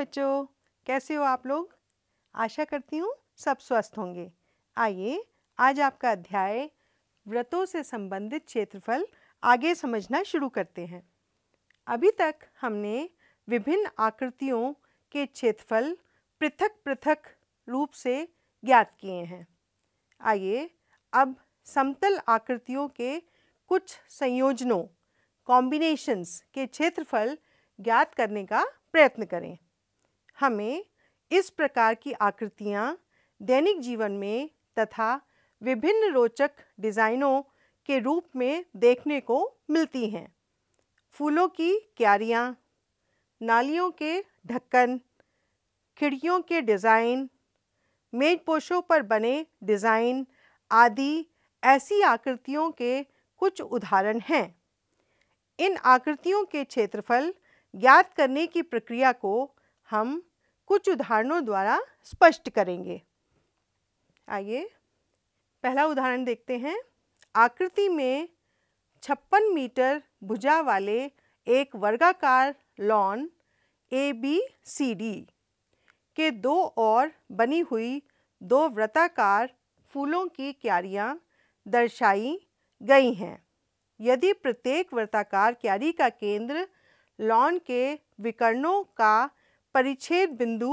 बच्चों कैसे हो आप लोग आशा करती हूँ सब स्वस्थ होंगे आइए आज आपका अध्याय व्रतों से संबंधित क्षेत्रफल आगे समझना शुरू करते हैं अभी तक हमने विभिन्न आकृतियों के क्षेत्रफल पृथक पृथक रूप से ज्ञात किए हैं आइए अब समतल आकृतियों के कुछ संयोजनों कॉम्बिनेशंस के क्षेत्रफल ज्ञात करने का प्रयत्न करें हमें इस प्रकार की आकृतियाँ दैनिक जीवन में तथा विभिन्न रोचक डिज़ाइनों के रूप में देखने को मिलती हैं फूलों की क्यारियाँ नालियों के ढक्कन खिड़कियों के डिज़ाइन मेजपोशों पर बने डिज़ाइन आदि ऐसी आकृतियों के कुछ उदाहरण हैं इन आकृतियों के क्षेत्रफल ज्ञात करने की प्रक्रिया को हम कुछ उदाहरणों द्वारा स्पष्ट करेंगे आइए पहला उदाहरण देखते हैं आकृति में छप्पन मीटर भुजा वाले एक वर्गाकार lawn A B C D के दो और बनी हुई दो व्रताकार फूलों की क्यारियाँ दर्शाई गई हैं यदि प्रत्येक व्रताकार क्यारी का केंद्र लॉन के विकर्णों का परिच्छेद बिंदु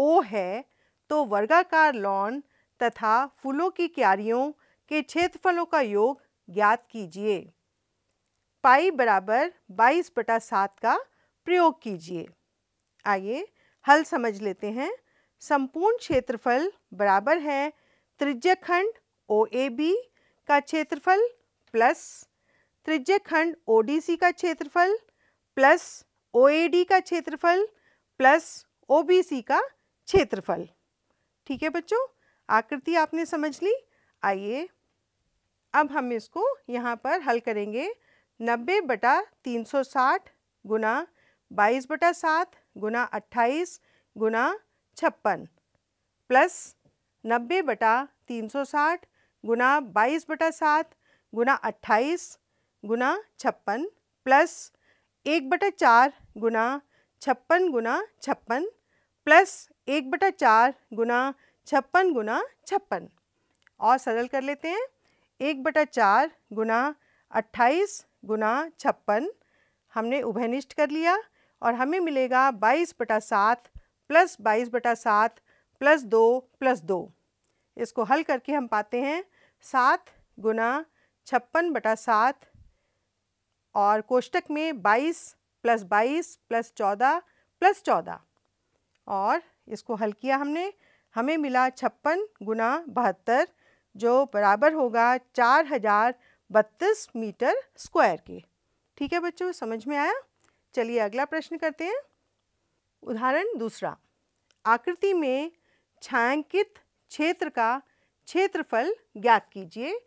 ओ है तो वर्गाकार लॉन तथा फूलों की क्यारियों के क्षेत्रफलों का योग ज्ञात कीजिए पाई बराबर बाईस बटा सात का प्रयोग कीजिए आइए हल समझ लेते हैं संपूर्ण क्षेत्रफल बराबर है त्रिज्यखंड खंड ओ ए बी का क्षेत्रफल प्लस त्रिज्यखंड खंड ओ डी सी का क्षेत्रफल प्लस ओ ए डी का क्षेत्रफल प्लस ओबीसी का क्षेत्रफल ठीक है बच्चों आकृति आपने समझ ली आइए अब हम इसको यहाँ पर हल करेंगे नब्बे बटा तीन सौ साठ गुना बाईस बटा सात गुना अट्ठाईस गुना छप्पन प्लस नब्बे बटा तीन सौ साठ गुना बाईस बटा सात गुना अट्ठाईस गुना छप्पन प्लस एक बटा चार गुना छप्पन गुना छप्पन प्लस एक बटा चार गुना छप्पन गुना छप्पन और सरल कर लेते हैं एक बटा चार गुना अट्ठाईस गुना छप्पन हमने उभयनिष्ठ कर लिया और हमें मिलेगा बाईस बटा सात प्लस बाईस बटा सात प्लस दो प्लस दो इसको हल करके हम पाते हैं सात गुना छप्पन बटा सात और कोष्टक में बाईस प्लस बाईस प्लस चौदह प्लस चौदह और इसको हल किया हमने हमें मिला छप्पन गुना बहत्तर जो बराबर होगा चार हज़ार बत्तीस मीटर स्क्वायर के ठीक है बच्चों समझ में आया चलिए अगला प्रश्न करते हैं उदाहरण दूसरा आकृति में छायांकित क्षेत्र का क्षेत्रफल ज्ञात कीजिए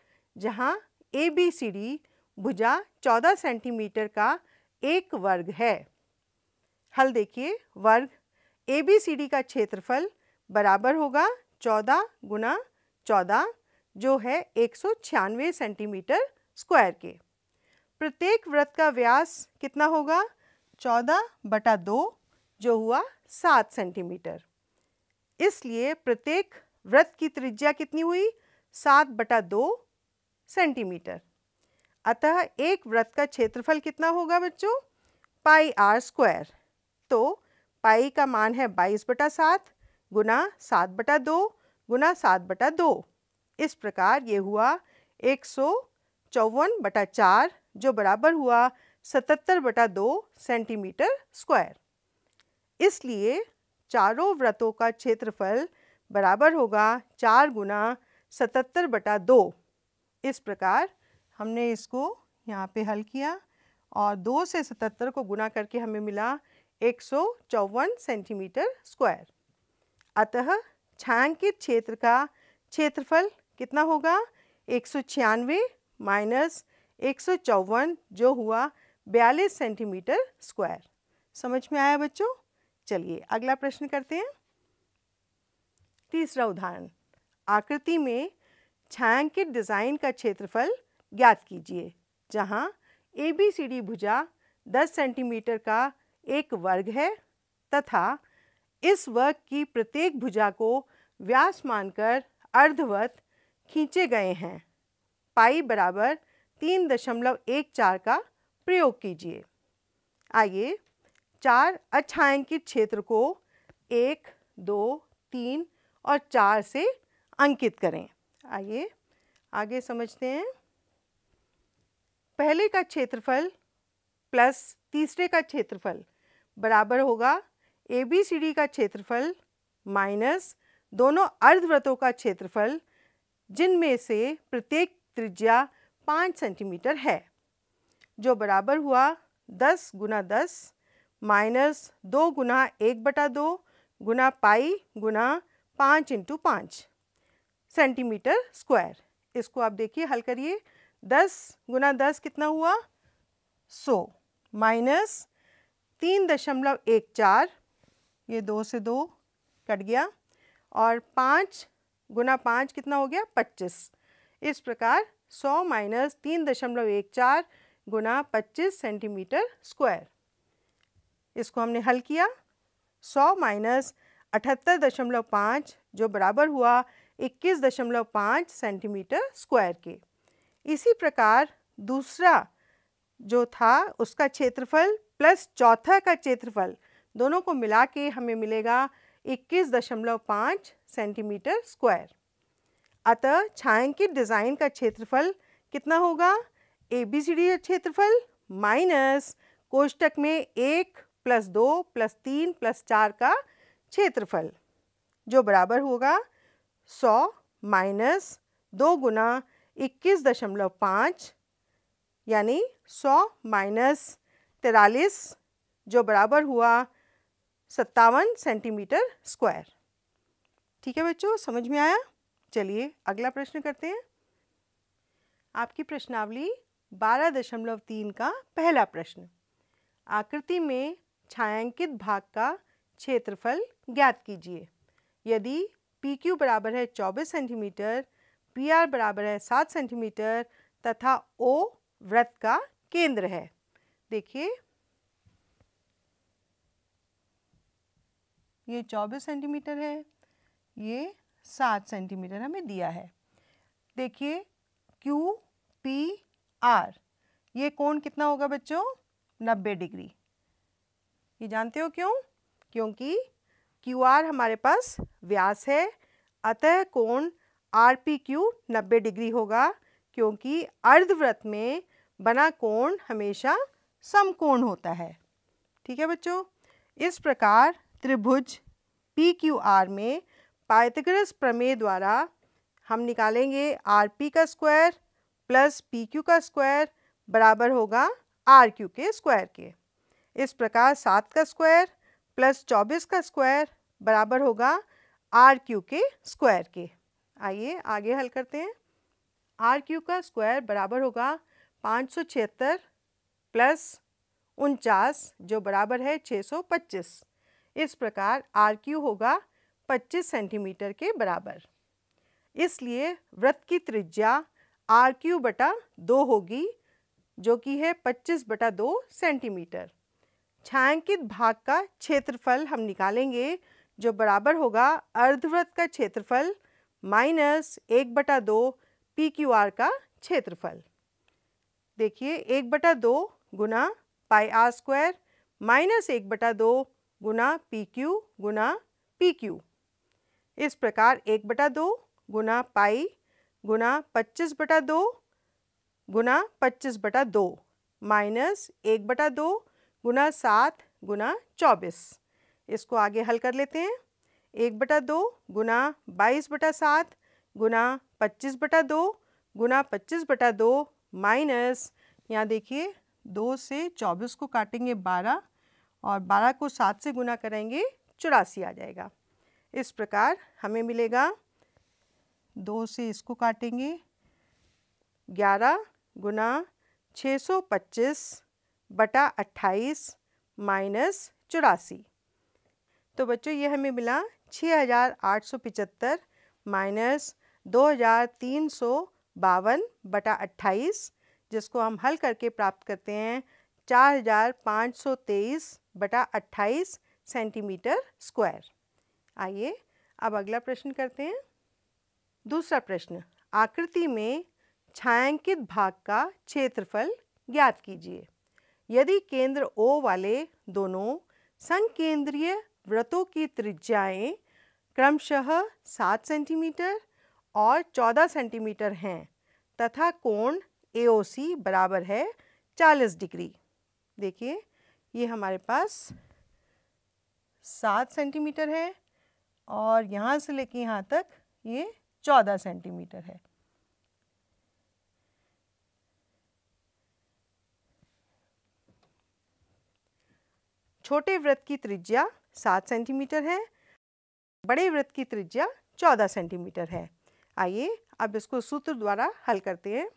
जहां ए बी सी डी भुजा चौदह सेंटीमीटर का एक वर्ग है हल देखिए वर्ग ए बी सी डी का क्षेत्रफल बराबर होगा चौदह गुना चौदह जो है एक सौ छियानवे सेंटीमीटर स्क्वायर के प्रत्येक व्रत का व्यास कितना होगा चौदह बटा दो जो हुआ सात सेंटीमीटर इसलिए प्रत्येक व्रत की त्रिज्या कितनी हुई सात बटा दो सेंटीमीटर अतः एक व्रत का क्षेत्रफल कितना होगा बच्चों पाई आर स्क्वायर तो पाई का मान है बाईस बटा सात गुना सात बटा दो गुना सात बटा दो इस प्रकार ये हुआ एक सौ चौवन बटा चार जो बराबर हुआ सतहत्तर बटा दो सेंटीमीटर स्क्वायर इसलिए चारों व्रतों का क्षेत्रफल बराबर होगा चार गुना सतहत्तर बटा दो इस प्रकार हमने इसको यहाँ पे हल किया और दो से सतहत्तर को गुना करके हमें मिला एक सेंटीमीटर स्क्वायर अतः छायांकित क्षेत्र का क्षेत्रफल कितना होगा एक सौ छियानवे माइनस एक सौ चौवन जो हुआ बयालीस सेंटीमीटर स्क्वायर समझ में आया बच्चों चलिए अगला प्रश्न करते हैं तीसरा उदाहरण आकृति में छायांकित डिज़ाइन का क्षेत्रफल ज्ञात कीजिए जहां ए बी सी डी भुजा 10 सेंटीमीटर का एक वर्ग है तथा इस वर्ग की प्रत्येक भुजा को व्यास मानकर अर्धवत खींचे गए हैं पाई बराबर तीन दशमलव एक चार का प्रयोग कीजिए आइए चार अच्छायांकित क्षेत्र को एक दो तीन और चार से अंकित करें आइए आगे समझते हैं पहले का क्षेत्रफल प्लस तीसरे का क्षेत्रफल बराबर होगा ए बी सी डी का क्षेत्रफल माइनस दोनों अर्धव्रतों का क्षेत्रफल जिनमें से प्रत्येक त्रिज्या पाँच सेंटीमीटर है जो बराबर हुआ दस गुना दस माइनस दो गुना एक बटा दो गुना पाई गुना पाँच इंटू पाँच सेंटीमीटर स्क्वायर इसको आप देखिए हल करिए दस गुना दस कितना हुआ सौ माइनस तीन दशमलव एक चार ये दो से दो कट गया और पाँच गुना पाँच कितना हो गया पच्चीस इस प्रकार सौ माइनस तीन दशमलव एक चार गुना पच्चीस सेंटीमीटर स्क्वायर इसको हमने हल किया सौ माइनस अठहत्तर दशमलव पाँच जो बराबर हुआ इक्कीस दशमलव पाँच सेंटीमीटर स्क्वायर के इसी प्रकार दूसरा जो था उसका क्षेत्रफल प्लस चौथा का क्षेत्रफल दोनों को मिला के हमें मिलेगा 21.5 सेंटीमीटर स्क्वायर अतः छायांकित डिज़ाइन का क्षेत्रफल कितना होगा ए बी सी डी का क्षेत्रफल माइनस कोष्टक में एक प्लस दो प्लस तीन प्लस चार का क्षेत्रफल जो बराबर होगा सौ माइनस दो गुना इक्कीस दशमलव पाँच यानी सौ माइनस तिरालीस जो बराबर हुआ सत्तावन सेंटीमीटर स्क्वायर ठीक है बच्चों समझ में आया चलिए अगला प्रश्न करते हैं आपकी प्रश्नावली बारह दशमलव तीन का पहला प्रश्न आकृति में छायांकित भाग का क्षेत्रफल ज्ञात कीजिए यदि पी क्यू बराबर है चौबीस सेंटीमीटर पी आर बराबर है सात सेंटीमीटर तथा ओ व्रत का केंद्र है देखिए ये चौबीस सेंटीमीटर है ये सात सेंटीमीटर हमें दिया है देखिए क्यू पी आर ये कोण कितना होगा बच्चों नब्बे डिग्री ये जानते हो क्यों क्योंकि क्यू आर हमारे पास व्यास है अतः कोण आर पी क्यू नब्बे डिग्री होगा क्योंकि अर्धवृत्त में बना कोण हमेशा समकोण होता है ठीक है बच्चों इस प्रकार त्रिभुज पी क्यू आर में पायतग्रस प्रमेय द्वारा हम निकालेंगे आर पी का स्क्वायर प्लस पी क्यू का स्क्वायर बराबर होगा आर क्यू के स्क्वायर के इस प्रकार सात का स्क्वायर प्लस चौबीस का स्क्वायर बराबर होगा आर क्यू के स्क्वायर के आइए आगे हल करते हैं आर क्यू का स्क्वायर बराबर होगा पाँच सौ छिहत्तर प्लस उनचास जो बराबर है छः सौ पच्चीस इस प्रकार आर क्यू होगा पच्चीस सेंटीमीटर के बराबर इसलिए व्रत की त्रिज्या आर क्यू बटा दो होगी जो कि है पच्चीस बटा दो सेंटीमीटर छायांकित भाग का क्षेत्रफल हम निकालेंगे जो बराबर होगा अर्धव्रत का क्षेत्रफल माइनस एक बटा दो पी क्यू आर का क्षेत्रफल देखिए एक बटा दो गुना पाई आर स्क्वायर माइनस एक बटा दो गुना पी क्यू गुना पी क्यू इस प्रकार एक बटा दो गुना पाई गुना पच्चीस बटा दो गुना पच्चीस बटा दो माइनस एक बटा दो गुना सात गुना चौबीस इसको आगे हल कर लेते हैं एक बटा दो गुना बाईस बटा सात गुना पच्चीस बटा दो गुना पच्चीस बटा दो माइनस यहाँ देखिए दो से चौबीस को काटेंगे बारह और बारह को सात से गुना करेंगे चौरासी आ जाएगा इस प्रकार हमें मिलेगा दो से इसको काटेंगे ग्यारह गुना छः सौ पच्चीस बटा अट्ठाईस माइनस चौरासी तो बच्चों ये हमें मिला छः हज़ार आठ सौ पिचहत्तर माइनस दो हज़ार तीन सौ बावन बटा अट्ठाईस जिसको हम हल करके प्राप्त करते हैं चार हज़ार पाँच सौ तेईस बटा अट्ठाईस सेंटीमीटर स्क्वायर आइए अब अगला प्रश्न करते हैं दूसरा प्रश्न आकृति में छायांकित भाग का क्षेत्रफल ज्ञात कीजिए यदि केंद्र ओ वाले दोनों संकेंद्रीय व्रतों की त्रिज्याएं क्रमशः सात सेंटीमीटर और चौदह सेंटीमीटर हैं तथा कोण एओसी बराबर है चालीस डिग्री देखिए ये हमारे पास सात सेंटीमीटर है और यहाँ से लेके यहाँ तक ये चौदह सेंटीमीटर है छोटे व्रत की त्रिज्या सात सेंटीमीटर है बड़े वृत्त की त्रिज्या चौदह सेंटीमीटर है आइए अब इसको सूत्र द्वारा हल करते हैं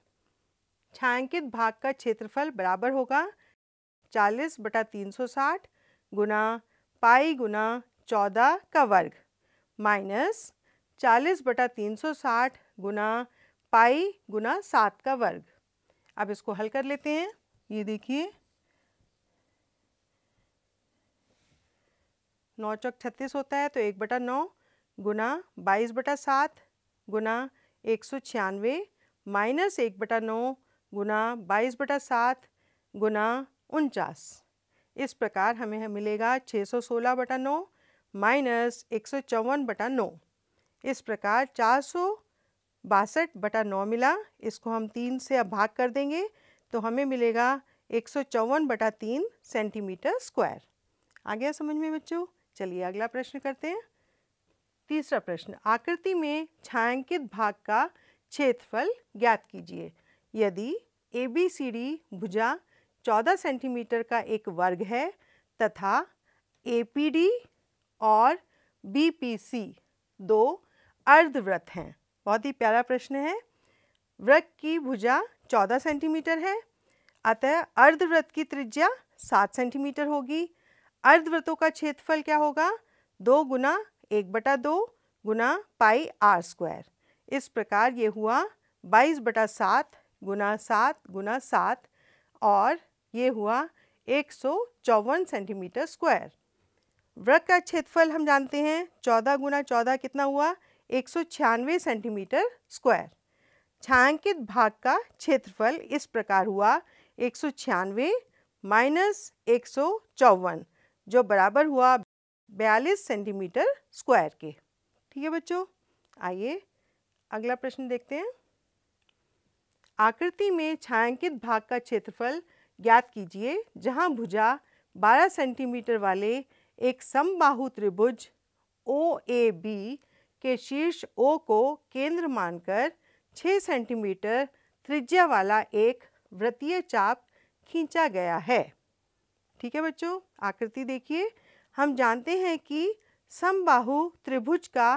छायांकित भाग का क्षेत्रफल बराबर होगा चालीस बटा तीन सौ साठ गुना पाई गुना चौदह का वर्ग माइनस चालीस बटा तीन सौ साठ गुना पाई गुना सात का वर्ग अब इसको हल कर लेते हैं ये देखिए नौ चौक छत्तीस होता है तो एक बटा नौ गुना बाईस बटा सात गुना एक सौ छियानवे माइनस एक बटा नौ गुना बाईस बटा सात गुना उनचास इस प्रकार हमें मिलेगा छः सौ सोलह बटा नौ माइनस एक सौ चौवन बटा नौ इस प्रकार चार सौ बासठ बटा नौ मिला इसको हम तीन से अब भाग कर देंगे तो हमें मिलेगा एक सौ चौवन बटा तीन सेंटीमीटर स्क्वायर आ गया समझ में बच्चों चलिए अगला प्रश्न करते हैं तीसरा प्रश्न आकृति में छायांकित भाग का क्षेत्रफल ज्ञात कीजिए यदि ए बी सी डी भुजा चौदह सेंटीमीटर का एक वर्ग है तथा ए पी डी और बी पी सी दो अर्धव्रत हैं बहुत ही प्यारा प्रश्न है व्रत की भुजा चौदह सेंटीमीटर है अतः अर्धव्रत की त्रिज्या सात सेंटीमीटर होगी अर्धवृत्तों का क्षेत्रफल क्या होगा दो गुना एक बटा दो गुना पाई आर स्क्वायर इस प्रकार ये हुआ बाईस बटा सात गुना सात गुना सात और ये हुआ एक सौ चौवन सेंटीमीटर स्क्वायर वृत्त का क्षेत्रफल हम जानते हैं चौदह गुना चौदह कितना हुआ एक सौ छियानवे सेंटीमीटर स्क्वायर छायांकित भाग का क्षेत्रफल इस प्रकार हुआ एक सौ छियानवे माइनस एक सौ चौवन जो बराबर हुआ बयालीस सेंटीमीटर स्क्वायर के ठीक है बच्चों आइए अगला प्रश्न देखते हैं आकृति में छायांकित भाग का क्षेत्रफल ज्ञात कीजिए जहां भुजा 12 सेंटीमीटर वाले एक समबाहु त्रिभुज ओ ए बी के शीर्ष ओ को केंद्र मानकर 6 सेंटीमीटर त्रिज्या वाला एक वृत्तीय चाप खींचा गया है ठीक है बच्चों आकृति देखिए हम जानते हैं कि समबाहु त्रिभुज का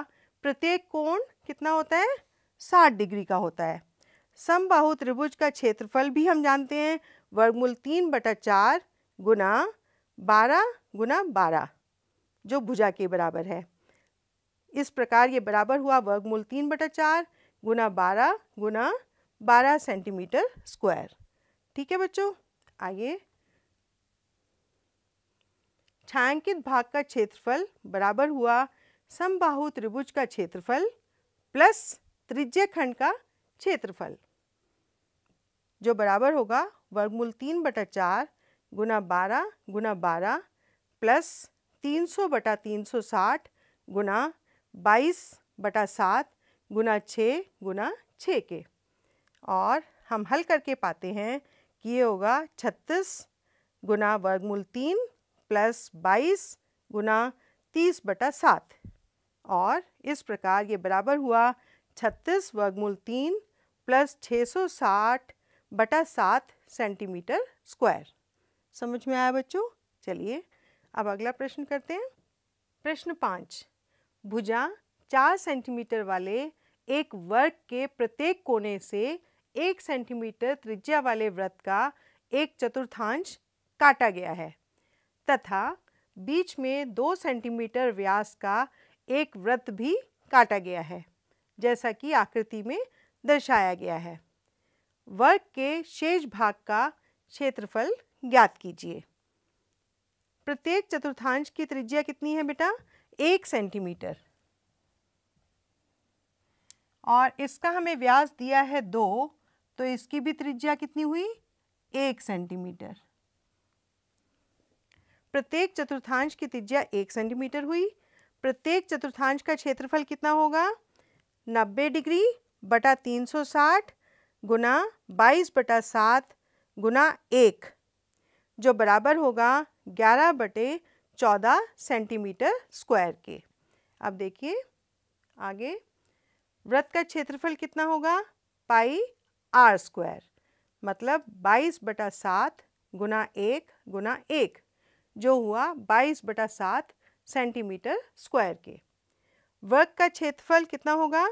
प्रत्येक कोण कितना होता है साठ डिग्री का होता है समबाहु त्रिभुज का क्षेत्रफल भी हम जानते हैं वर्गमूल तीन बटा चार गुना बारह गुना बारह जो भुजा के बराबर है इस प्रकार ये बराबर हुआ वर्गमूल तीन बटा चार गुना बारह गुना बारह सेंटीमीटर स्क्वायर ठीक है बच्चों आइए छायांकित भाग का क्षेत्रफल बराबर हुआ समबाहु त्रिभुज का क्षेत्रफल प्लस त्रिज्य खंड का क्षेत्रफल जो बराबर होगा वर्गमूल तीन बटा चार गुना बारह गुना बारह प्लस तीन सौ बटा तीन सौ साठ गुना बाईस बटा सात गुना छः गुना छः के और हम हल करके पाते हैं कि ये होगा छत्तीस गुना वर्गमूल तीन प्लस बाईस गुना तीस बटा सात और इस प्रकार ये बराबर हुआ छत्तीस वर्गमूल तीन प्लस छः सौ साठ बटा सात सेंटीमीटर स्क्वायर समझ में आया बच्चों चलिए अब अगला प्रश्न करते हैं प्रश्न पाँच भुजा चार सेंटीमीटर वाले एक वर्ग के प्रत्येक कोने से एक सेंटीमीटर त्रिज्या वाले व्रत का एक चतुर्थांश काटा गया है तथा बीच में दो सेंटीमीटर व्यास का एक व्रत भी काटा गया है जैसा कि आकृति में दर्शाया गया है वर्ग के शेष भाग का क्षेत्रफल ज्ञात कीजिए प्रत्येक चतुर्थांश की त्रिज्या कितनी है बेटा एक सेंटीमीटर और इसका हमें व्यास दिया है दो तो इसकी भी त्रिज्या कितनी हुई एक सेंटीमीटर प्रत्येक चतुर्थांश की त्रिज्या एक सेंटीमीटर हुई प्रत्येक चतुर्थांश का क्षेत्रफल कितना होगा नब्बे डिग्री बटा तीन सौ साठ गुना बाईस बटा सात गुना एक जो बराबर होगा ग्यारह बटे चौदह सेंटीमीटर स्क्वायर के अब देखिए आगे व्रत का क्षेत्रफल कितना होगा पाई आर स्क्वायर मतलब बाईस बटा सात गुना एक गुना एक जो हुआ बाईस बटा सात सेंटीमीटर स्क्वायर के वर्ग का क्षेत्रफल कितना होगा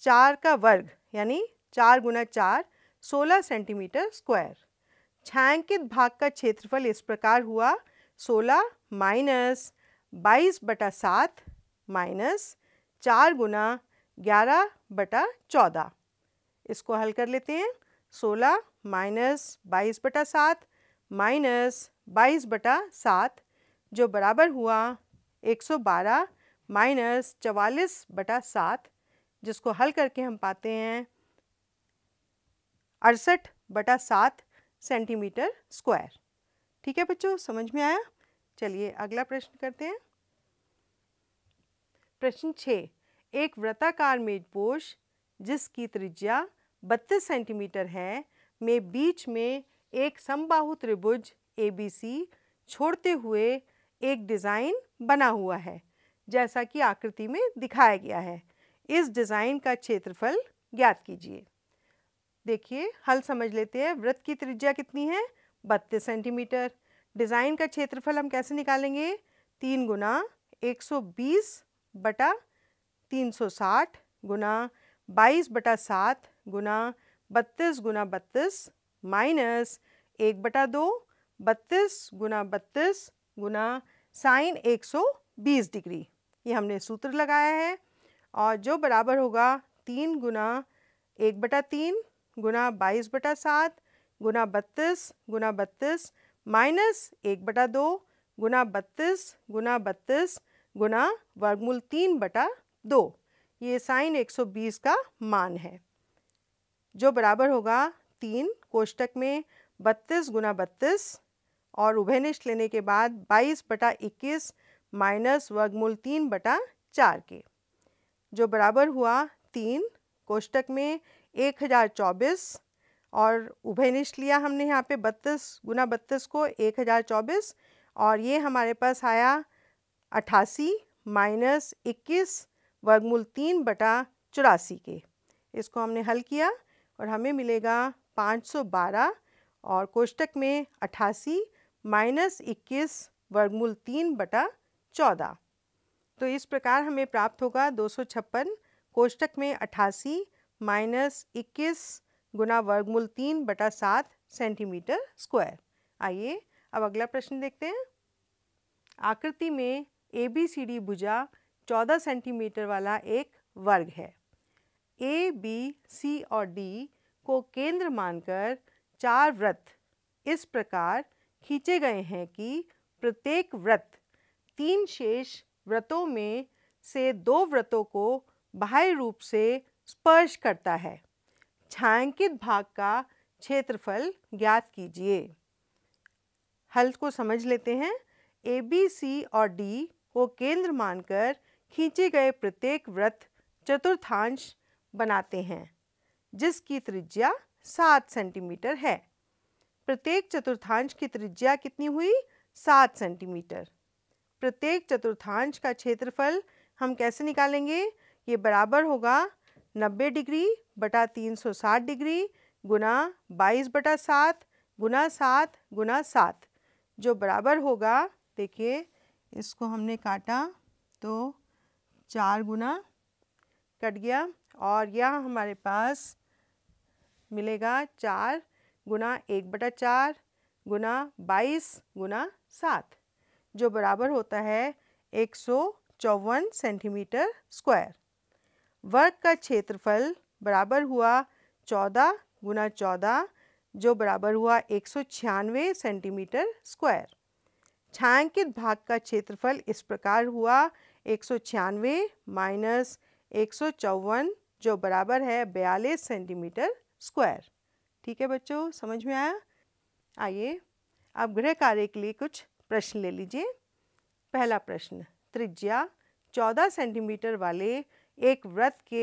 चार का वर्ग यानी चार गुना चार सोलह सेंटीमीटर स्क्वायर छायांकित भाग का क्षेत्रफल इस प्रकार हुआ सोलह माइनस बाईस बटा सात माइनस चार गुना ग्यारह बटा चौदह इसको हल कर लेते हैं सोलह माइनस बाईस बटा सात माइनस बाईस बटा सात जो बराबर हुआ एक सौ बारह माइनस चवालीस बटा सात जिसको हल करके हम पाते हैं अड़सठ बटा सात सेंटीमीटर स्क्वायर ठीक है बच्चों समझ में आया चलिए अगला प्रश्न करते हैं प्रश्न छः एक व्रताकार मेजपोश जिसकी त्रिज्या बत्तीस सेंटीमीटर है में बीच में एक समबाहु त्रिभुज एबीसी छोड़ते हुए एक डिज़ाइन बना हुआ है जैसा कि आकृति में दिखाया गया है इस डिज़ाइन का क्षेत्रफल ज्ञात कीजिए देखिए हल समझ लेते हैं वृत्त की त्रिज्या कितनी है बत्तीस सेंटीमीटर डिज़ाइन का क्षेत्रफल हम कैसे निकालेंगे तीन गुना एक सौ बीस बटा तीन सौ साठ गुना बाईस बटा सात गुना बत्तीस गुना बत्तीस माइनस एक बटा दो बत्तीस गुना बत्तीस गुना साइन बीस डिग्री ये हमने सूत्र लगाया है और जो बराबर होगा तीन गुना एक बटा तीन गुना बाईस बटा सात गुना बत्तीस गुना बत्तीस माइनस एक बटा दो गुना बत्तीस गुना बत्तीस गुना वर्गमूल तीन बटा दो ये साइन एक सौ बीस का मान है जो बराबर होगा तीन कोष्टक में बत्तीस गुना बत्तीस और उभयनिष्ठ लेने के बाद 22 बटा इक्कीस माइनस वर्गमूल तीन बटा चार के जो बराबर हुआ तीन कोष्टक में एक हज़ार चौबीस और उभयनिष्ठ लिया हमने यहाँ पे बत्तीस गुना बत्तीस को एक हज़ार चौबीस और ये हमारे पास आया अट्ठासी माइनस इक्कीस वर्गमूल तीन बटा चौरासी के इसको हमने हल किया और हमें मिलेगा पाँच सौ बारह और कोष्टक में अट्ठासी माइनस इक्कीस वर्गमूल तीन बटा चौदह तो इस प्रकार हमें प्राप्त होगा दो सौ छप्पन कोष्टक में अठासी माइनस इक्कीस गुना वर्गमूल तीन बटा सात सेंटीमीटर स्क्वायर आइए अब अगला प्रश्न देखते हैं आकृति में ए बी सी डी भुजा चौदह सेंटीमीटर वाला एक वर्ग है ए बी सी और डी को केंद्र मानकर चार व्रत इस प्रकार खींचे गए हैं कि प्रत्येक व्रत तीन शेष व्रतों में से दो व्रतों को बाह्य रूप से स्पर्श करता है छायांकित भाग का क्षेत्रफल ज्ञात कीजिए हल को समझ लेते हैं ए बी सी और डी को केंद्र मानकर खींचे गए प्रत्येक व्रत चतुर्थांश बनाते हैं जिसकी त्रिज्या सात सेंटीमीटर है प्रत्येक चतुर्थांश की त्रिज्या कितनी हुई सात सेंटीमीटर प्रत्येक चतुर्थांश का क्षेत्रफल हम कैसे निकालेंगे ये बराबर होगा नब्बे डिग्री बटा तीन सौ साठ डिग्री गुना बाईस बटा सात गुना सात गुना सात जो बराबर होगा देखिए इसको हमने काटा तो चार गुना कट गया और यह हमारे पास मिलेगा चार गुना एक बटा चार गुना बाईस गुना सात जो बराबर होता है एक सौ चौवन सेंटीमीटर स्क्वायर वर्ग का क्षेत्रफल बराबर हुआ चौदह गुना चौदह जो बराबर हुआ एक सौ छियानवे सेंटीमीटर स्क्वायर छायांकित भाग का क्षेत्रफल इस प्रकार हुआ एक सौ छियानवे माइनस एक सौ चौवन जो बराबर है बयालीस सेंटीमीटर स्क्वायर ठीक है बच्चों समझ में आया आइए आप गृह कार्य के लिए कुछ प्रश्न ले लीजिए पहला प्रश्न त्रिज्या 14 सेंटीमीटर वाले एक व्रत के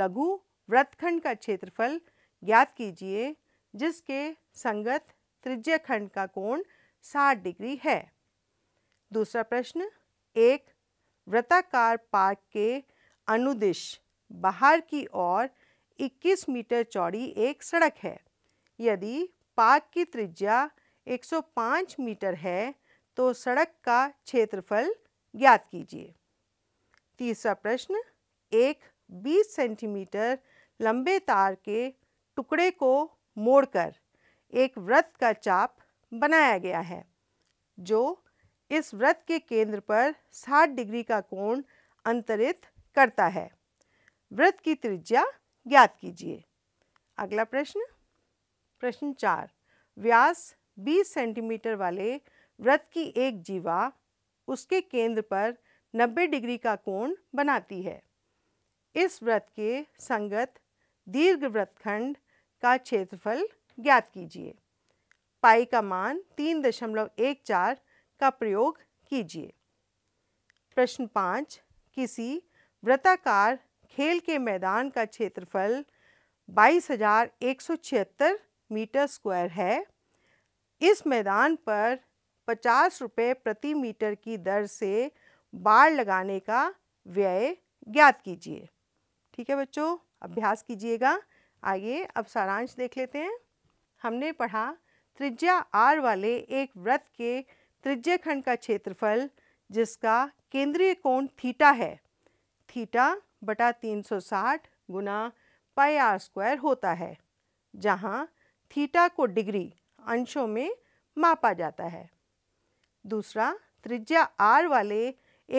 लघु व्रतखंड का क्षेत्रफल ज्ञात कीजिए जिसके संगत त्रिज्या खंड का कोण 60 डिग्री है दूसरा प्रश्न एक व्रताकार पार्क के अनुदिश बाहर की ओर 21 मीटर चौड़ी एक सड़क है यदि पार्क की त्रिज्या 105 मीटर है तो सड़क का क्षेत्रफल ज्ञात कीजिए तीसरा प्रश्न एक 20 सेंटीमीटर लंबे तार के टुकड़े को मोड़कर एक व्रत का चाप बनाया गया है जो इस व्रत के केंद्र पर 60 डिग्री का कोण अंतरित करता है व्रत की त्रिज्या ज्ञात कीजिए अगला प्रश्न प्रश्न चार व्यास 20 सेंटीमीटर वाले व्रत की एक जीवा उसके केंद्र पर 90 डिग्री का कोण बनाती है इस व्रत के संगत दीर्घ व्रतखंड का क्षेत्रफल ज्ञात कीजिए पाई का मान तीन दशमलव एक चार का प्रयोग कीजिए प्रश्न पाँच किसी व्रताकार खेल के मैदान का क्षेत्रफल बाईस हजार एक सौ छिहत्तर मीटर स्क्वायर है इस मैदान पर पचास रुपये प्रति मीटर की दर से बाड़ लगाने का व्यय ज्ञात कीजिए ठीक है बच्चों अभ्यास कीजिएगा आइए अब सारांश देख लेते हैं हमने पढ़ा त्रिज्या आर वाले एक व्रत के त्रिज्य खंड का क्षेत्रफल जिसका केंद्रीय कोण थीटा है थीटा बटा 360 गुना पाई आर स्क्वायर होता है जहाँ थीटा को डिग्री अंशों में मापा जाता है दूसरा त्रिज्या आर वाले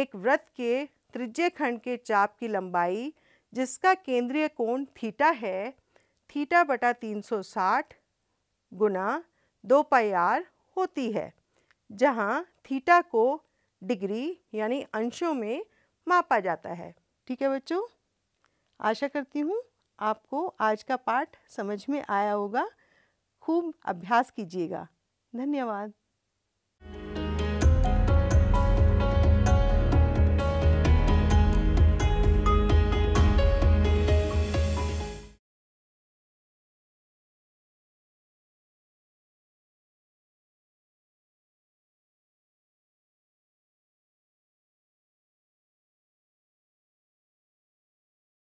एक व्रत के त्रिज्य खंड के चाप की लंबाई जिसका केंद्रीय कोण थीटा है थीटा बटा 360 गुना दो पाई आर होती है जहाँ थीटा को डिग्री यानी अंशों में मापा जाता है ठीक है बच्चों आशा करती हूँ आपको आज का पाठ समझ में आया होगा खूब अभ्यास कीजिएगा धन्यवाद